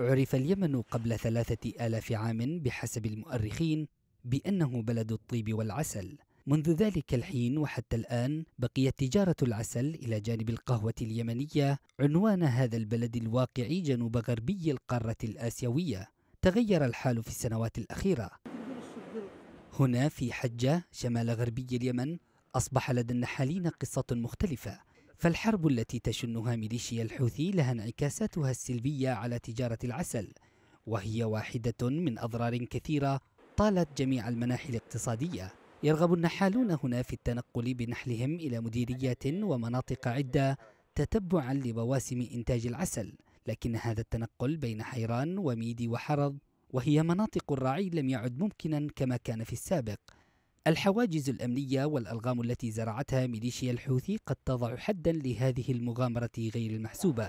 عرف اليمن قبل ثلاثة آلاف عام بحسب المؤرخين بأنه بلد الطيب والعسل منذ ذلك الحين وحتى الآن بقيت تجارة العسل إلى جانب القهوة اليمنية عنوان هذا البلد الواقع جنوب غربي القارة الآسيوية تغير الحال في السنوات الأخيرة هنا في حجة شمال غربي اليمن أصبح لدى النحالين قصة مختلفة فالحرب التي تشنها ميليشيا الحوثي لها انعكاساتها السلبية على تجارة العسل وهي واحدة من أضرار كثيرة طالت جميع المناحي الاقتصادية يرغب النحالون هنا في التنقل بنحلهم إلى مديريات ومناطق عدة تتبعا لبواسم إنتاج العسل لكن هذا التنقل بين حيران وميدي وحرض وهي مناطق الرعي لم يعد ممكنا كما كان في السابق الحواجز الأمنية والألغام التي زرعتها ميليشيا الحوثي قد تضع حدا لهذه المغامرة غير المحسوبة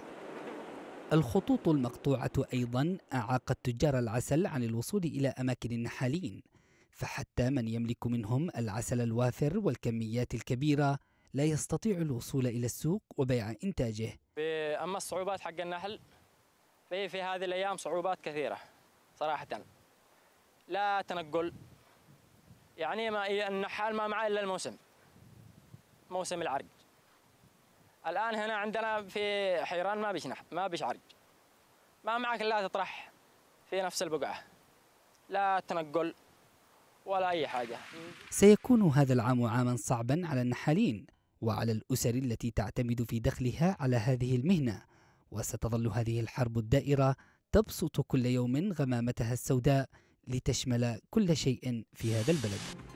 الخطوط المقطوعة أيضا أعاقت تجار العسل عن الوصول إلى أماكن النحالين فحتى من يملك منهم العسل الوافر والكميات الكبيرة لا يستطيع الوصول إلى السوق وبيع إنتاجه أما الصعوبات حق النحل في, في هذه الأيام صعوبات كثيرة صراحة لا تنقل يعني ما النحال إيه، ما معه الا الموسم موسم العرق الان هنا عندنا في حيران ما نح ما بيش عرق ما معك الا تطرح في نفس البقعه لا تنقل ولا اي حاجه سيكون هذا العام عاما صعبا على النحالين وعلى الاسر التي تعتمد في دخلها على هذه المهنه وستظل هذه الحرب الدائره تبسط كل يوم غمامتها السوداء لتشمل كل شيء في هذا البلد